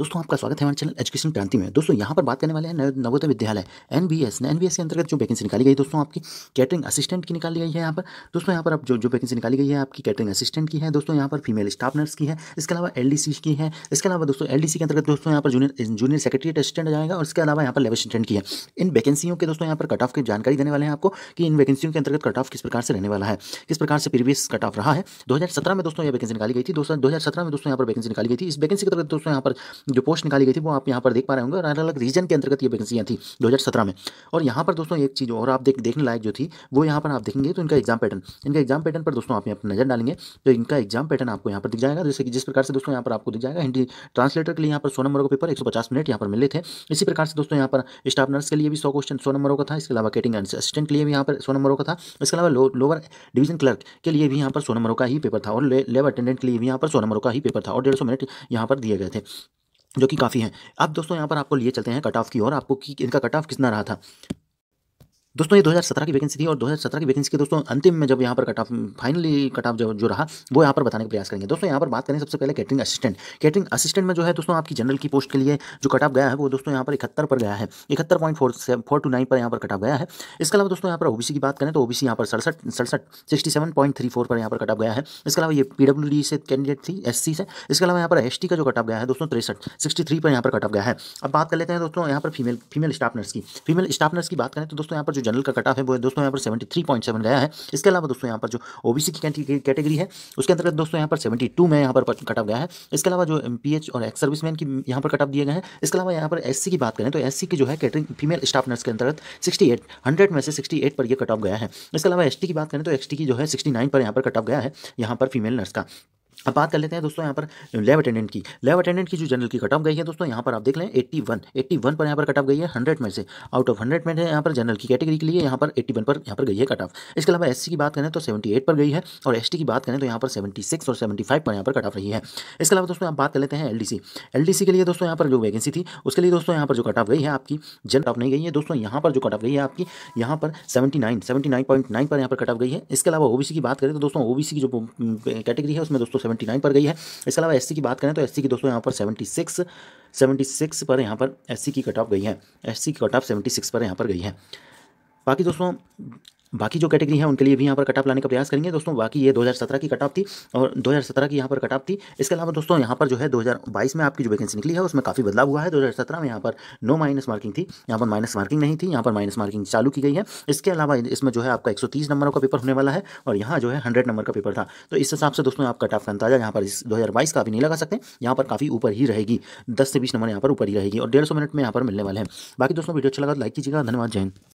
दोस्तों आपका स्वागत है हमारे चैनल एजुकेशन क्रांति में दोस्तों यहाँ पर बात करने वाले हैं Navodaya Vidyalaya N B S N B S के अंतर्गत जो वैकेंसी निकाली गई दोस्तों आपकी कैटरिंग असिस्टेंट की निकाली गई है यहाँ पर दोस्तों यहाँ पर आप जो जो वैकेंसी निकाली गई है आपकी कैटरिंग असिस्टेंट की है दोस्तों यहाँ पर फीमेल स्टाफ नर्स की है इसके अलावा एल की है इसके अलावा दोस्तों एल के अंतर्गत दोस्तों यहाँ पर जूनियर जूनियर सेक्रेटरी असिस्टेंट जाएगा और इसके अलावा यहाँ पर लेबर असिस्टेंट की है इन वैकेंसियों के दोस्तों यहाँ पर कट ऑफ की जानकारी देने वाले हैं आपको कि इन वैकेंसियों के अंतर्गत कट ऑफ किस प्रकार से रहने वाला है किस प्रकार से प्रीवियस कट ऑफ रहा है दो में दोस्तों यह वैकेंसी निकाली गई थी दो में दोस्तों यहाँ पर वैकेंसी निकाली गई थी इस वैकेंसी के अंतर्गत दोस्तों यहाँ पर जो पोस्ट निकाली गई थी वो आप यहाँ पर देख पा रहे होंगे अलग अलग रीजन के अंतर्गत ये वैकेंसियाँ थी दो में और यहाँ पर दोस्तों एक चीज़ और आप देख देखने लायक जो थी वो यहाँ पर आप देखेंगे तो इनका एग्जाम पैटर्न इनका एग्जाम पैटर्न पर दोस्तों आप यहाँ पर नजर डालेंगे तो इनका एग्जाम पैटर्न आपको यहाँ पर दिख जाएगा जैसे कि जिस प्रकार से दोस्तों यहाँ पर आपको दिख जाएगा हिंदी ट्रांसलेटर के लिए यहाँ पर सौ नंबरों का पेपर एक मिनट यहाँ पर मिले थे इसी प्रकार से दोस्तों यहाँ पर स्टाफ नर्स के लिए भी सौ क्वेश्चन सौ नंबरों का था इसके अलावा कैटिंग असिस्टेंट के लिए भी यहाँ पर सौ नंबरों का था इसके अलावा लोअर डिवीजन क्लर्क के लिए भी यहाँ पर सौ नंबरों का ही पेपर था और लेबर अटेंडेंट के लिए भी यहाँ पर सौ नंबरों का ही पेपर था और डेढ़ मिनट यहाँ पर दिए गए थे जो कि काफ़ी हैं अब दोस्तों यहाँ पर आपको लिए चलते हैं कट ऑफ की और आपको कि इनका कट ऑफ कितना रहा था दोस्तों ये 2017 की वैकेंसी थी और 2017 की वैकेंसी के दोस्तों अंतिम में जब यहाँ पर cut off finally cut off जो, जो रहा वो यहाँ पर बताने का प्रयास करेंगे दोस्तों यहाँ पर बात करें सबसे पहले कैटरिंग असिस्टेंट कैटरिंग असिस्टेंट में जो है दोस्तों आपकी जनरल की पोस्ट के लिए जो कट ऑफ गया है वो दोस्तों यहाँ पर इकहत्तर पर गया है इकहत्तर point four four two nine पर यहाँ पर कट ऑफ गया है इसके अलावा दोस्तों यहाँ पर ओबीसी की बात करें तो ओबीसी यहाँ पर सड़सठ सड़सठ sixty seven point three four पर यहाँ पर कट ऑफ गया है इसके अलावा ये पीडब्ल्यू से कैंडिडेट थी एस से इसके अलावा यहाँ पर एस का जो कट ऑफ गया है दोस्तों तिरसठ सिक्सटी थ्री पर यहाँ पर कट ऑफ गया है अब बात कर लेते हैं दोस्तों यहाँ पर फीमेल फीमेल स्टाफ नर्स की फीमेल स्टाफ नर्स की बात करें तो दोस्तों यहाँ पर जनरल का कटाफ है वो दोस्तों यहाँ पर सेवेंटी थ्री पॉइंट सेवन गया है इसके अलावा दोस्तों यहाँ पर जो ओबीसी की कैटेगरी है उसके अंतर्गत दोस्तों यहाँ पर सेवेंटी टू में यहाँ पर कटाफ गया है इसके अलावा जो एम और एक्स सर्विसमैन की यहाँ पर कट ऑफ दिए गए हैं इसके अलावा यहाँ पर एस की बात करें तो एस की जो है कैटरिंग फीमेल स्टाफ नर्स के अंतर्गत सिक्सटी एट हंड्रेड में से सिक्सटी एट पर यह कट ऑफ गया है इसके अलावा एस की बात करें तो एस की जो है सिक्सटी नाइन पर यहाँ पर कट ऑफ गया है यहाँ पर फीमेल नर्स का अब बात कर लेते हैं दोस्तों यहाँ पर लेब अटेंडेंट की लेब अटेंडेंट की जो जनरल की कट ऑफ गई है दोस्तों यहाँ पर आप देख लें 81 81 पर यहाँ पर कट ऑफ गई है 100 में से आउट ऑफ 100 में यहाँ पर जनरल की कैटेगरी के लिए यहाँ पर 81 पर यहाँ पर गई है कट ऑफ इसके अलावा एससी की बात करें तो 78 पर गई है और एस की बात करें तो यहाँ पर सेवेंटी और सेवेंटी पर यहाँ पर कट ऑफ रही है इसके अलावा दोस्तों आप बात कर लेते हैं एल डी के लिए दोस्तों यहाँ पर जो वैकेंसी थी उसके लिए दोस्तों यहाँ पर जो कट ऑफ गई है आपकी जनरल ऑफ नहीं गई है दोस्तों यहाँ पर जो कट ऑफ गई है आपकी यहाँ पर सेवेंटी नाइन पर यहाँ पर कट ऑफ गई है इसके अलावा ओ की बात करें तो दोस्तों ओ की जो कैटेगरी है उसमें दोस्तों सेवेंटी नाइन पर गई है इसके अलावा एस की बात करें तो एस की दोस्तों यहाँ पर 76 सिक्स सिक्स पर यहाँ पर एस की कट ऑफ गई है एस की कट ऑफ सेवेंटी सिक्स पर यहाँ पर गई है बाकी दोस्तों बाकी जो कैटेगरी है उनके लिए भी यहाँ पर कटाप लाने का प्रयास करेंगे दोस्तों बाकी ये 2017 की कटाप थी और 2017 की यहाँ पर कटाप थी इसके अलावा दोस्तों यहाँ पर जो है 2022 में आपकी जो वैकेंसी निकली है उसमें काफ़ी बदलाव हुआ है 2017 में यहाँ पर नो माइनस मार्किंग थी यहाँ पर माइनस मार्किंग नहीं थी यहाँ पर माइनस मार्किंग चालू की गई है इसके अलावा इसमें जो है आपका एक नंबर का पेपर होने वाला है और यहाँ जो है हंड्रेड नंबर का पेपर था तो इस हिसाब से दोस्तों आप कटअप का अंदाजा यहाँ पर इस दो का भी नहीं लगा सकते यहाँ पर काफ़ी ऊपर ही रहेगी दस से बीस नंबर यहाँ पर ऊपर ही रहेगी और डेढ़ मिनट में यहाँ पर मिलने वाले हैं बाकी दोस्तों वीडियो अच्छा लगा लाइक कीजिएगा धन्यवाद जैन